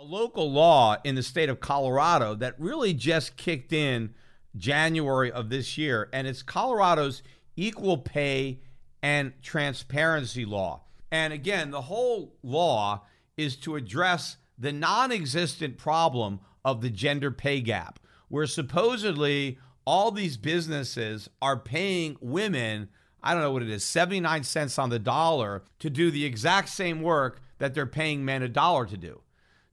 a local law in the state of Colorado that really just kicked in January of this year, and it's Colorado's equal pay and transparency law. And again, the whole law is to address the non existent problem of the gender pay gap, where supposedly all these businesses are paying women, I don't know what it is, 79 cents on the dollar to do the exact same work that they're paying men a dollar to do.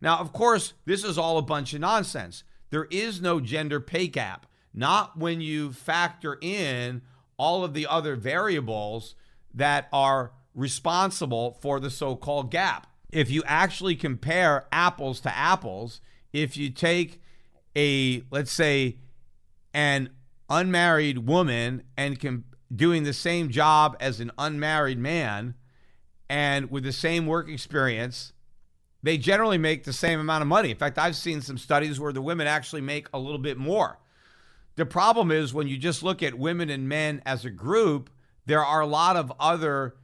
Now, of course, this is all a bunch of nonsense. There is no gender pay gap, not when you factor in all of the other variables that are responsible for the so called gap. If you actually compare apples to apples, if you take a, let's say, an unmarried woman and com- doing the same job as an unmarried man and with the same work experience, they generally make the same amount of money. In fact, I've seen some studies where the women actually make a little bit more. The problem is when you just look at women and men as a group, there are a lot of other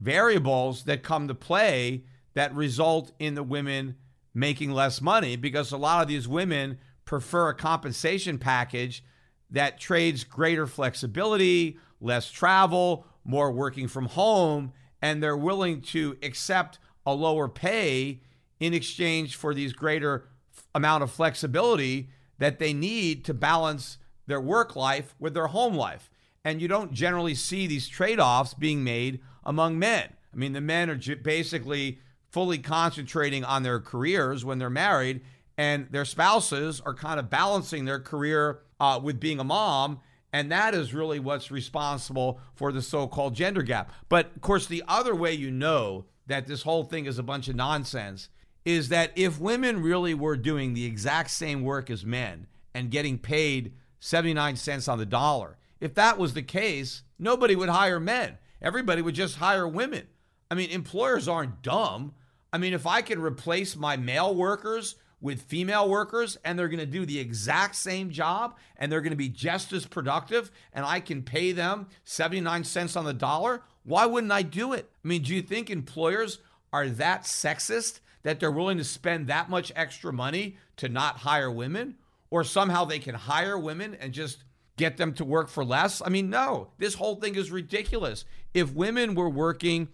variables that come to play that result in the women making less money because a lot of these women prefer a compensation package that trades greater flexibility, less travel, more working from home, and they're willing to accept a lower pay in exchange for these greater f- amount of flexibility that they need to balance their work life with their home life. And you don't generally see these trade-offs being made among men. I mean, the men are j- basically fully concentrating on their careers when they're married, and their spouses are kind of balancing their career uh, with being a mom. And that is really what's responsible for the so called gender gap. But of course, the other way you know that this whole thing is a bunch of nonsense is that if women really were doing the exact same work as men and getting paid 79 cents on the dollar, if that was the case, nobody would hire men. Everybody would just hire women. I mean, employers aren't dumb. I mean, if I could replace my male workers with female workers and they're going to do the exact same job and they're going to be just as productive and I can pay them 79 cents on the dollar, why wouldn't I do it? I mean, do you think employers are that sexist that they're willing to spend that much extra money to not hire women or somehow they can hire women and just get them to work for less? I mean, no, this whole thing is ridiculous. If women were working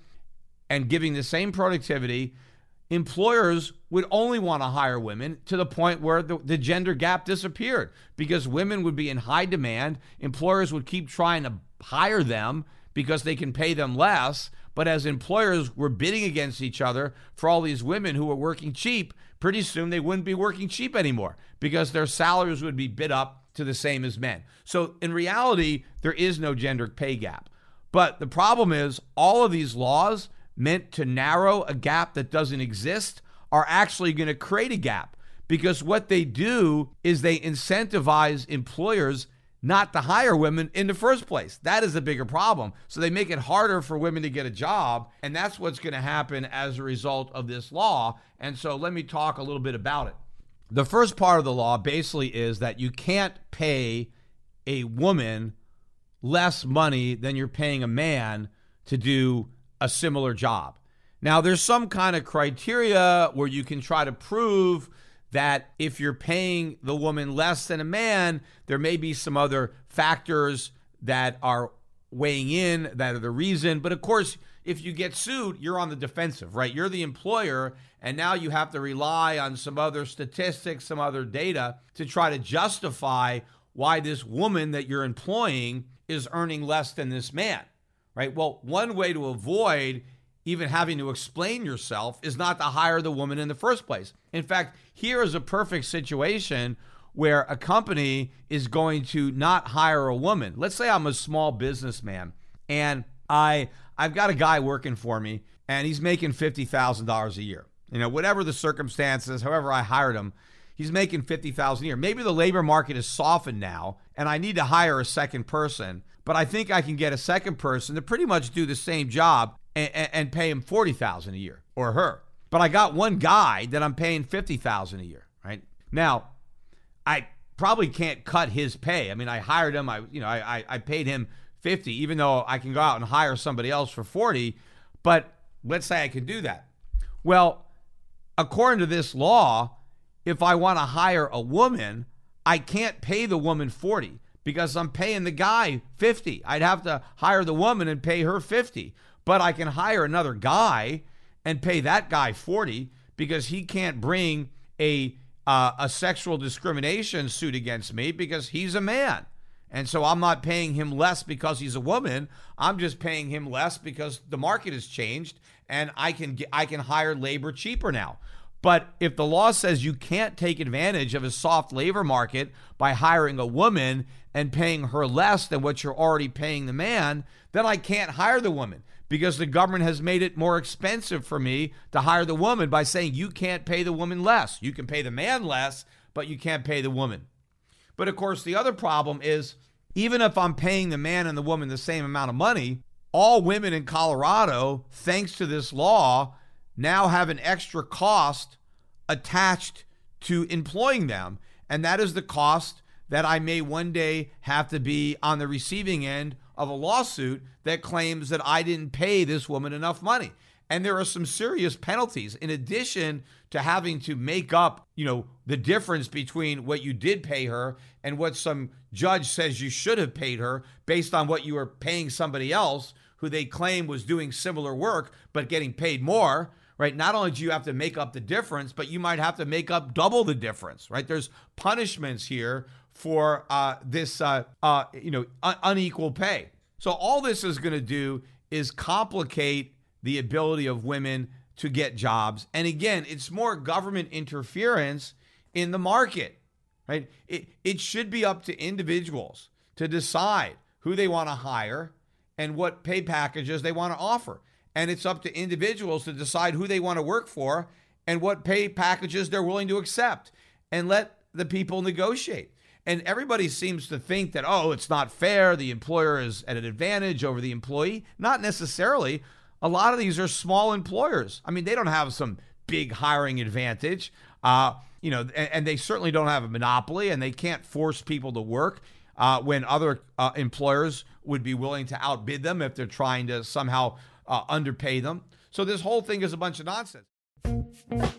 and giving the same productivity, employers would only want to hire women to the point where the, the, gender gap disappeared because women would be in high demand. Employers would keep trying to hire them because they can pay them less. But as employers were bidding against each other for all these women who were working cheap, pretty soon they wouldn't be working cheap anymore because their salaries would be bid up to the same as men. So in reality, there is no gender pay gap. But the problem is, all of these laws meant to narrow a gap that doesn't exist are actually going to create a gap because what they do is they incentivize employers not to hire women in the first place. That is a bigger problem. So they make it harder for women to get a job. And that's what's going to happen as a result of this law. And so let me talk a little bit about it. The first part of the law basically is that you can't pay a woman less money than you're paying a man to do a similar job. Now, there's some kind of criteria where you can try to prove that if you're paying the woman less than a man, there may be some other factors that are weighing in that are the reason. But of course, if you get sued, you're on the defensive, right? You're the employer, and now you have to rely on some other statistics, some other data to try to justify why this woman that you're employing is earning less than this man, right? Well, one way to avoid even having to explain yourself is not to hire the woman in the first place. In fact, here is a perfect situation where a company is going to not hire a woman. Let's say I'm a small businessman and I I've got a guy working for me and he's making $50,000 a year. You know, whatever the circumstances, however I hired him, he's making 50,000 a year. Maybe the labor market is softened now and I need to hire a second person, but I think I can get a second person to pretty much do the same job and, and pay him 40000 a year or her. But I got one guy that I'm paying 50000 a year, right? Now, I probably can't cut his pay. I mean, I hired him. I you know I, I I, paid him fifty, even though I can go out and hire somebody else for forty. But let's say I can do that. Well, according to this law, if I want to hire a woman, I can't pay the woman forty because I'm paying the guy fifty. I'd have to hire the woman and pay her fifty but I can hire another guy and pay that guy 40 because he can't bring a uh, a sexual discrimination suit against me because he's a man. And so I'm not paying him less because he's a woman. I'm just paying him less because the market has changed and I can get, I can hire labor cheaper now. But if the law says you can't take advantage of a soft labor market by hiring a woman and paying her less than what you're already paying the man, then I can't hire the woman because the government has made it more expensive for me to hire the woman by saying you can't pay the woman less. You can pay the man less, but you can't pay the woman. But of course, the other problem is even if I'm paying the man and the woman the same amount of money, all women in Colorado, thanks to this law, now have an extra cost attached to employing them. And that is the cost that I may one day have to be on the receiving end of a lawsuit that claims that I didn't pay this woman enough money. And there are some serious penalties in addition to having to make up, you know, the difference between what you did pay her and what some judge says you should have paid her based on what you were paying somebody else who they claim was doing similar work but getting paid more right? Not only do you have to make up the difference, but you might have to make up double the difference, right? There's punishments here for uh, this, uh, uh, you know, un- unequal pay. So all this is going to do is complicate the ability of women to get jobs. And again, it's more government interference in the market, right? It, it should be up to individuals to decide who they want to hire and what pay packages they want to offer. And it's up to individuals to decide who they want to work for and what pay packages they're willing to accept and let the people negotiate. And everybody seems to think that, oh, it's not fair. The employer is at an advantage over the employee. Not necessarily. A lot of these are small employers. I mean, they don't have some big hiring advantage. Uh, you know, and, and, they certainly don't have a monopoly, and they can't force people to work uh, when other uh, employers would be willing to outbid them if they're trying to somehow uh, underpay them. So this whole thing is a bunch of nonsense.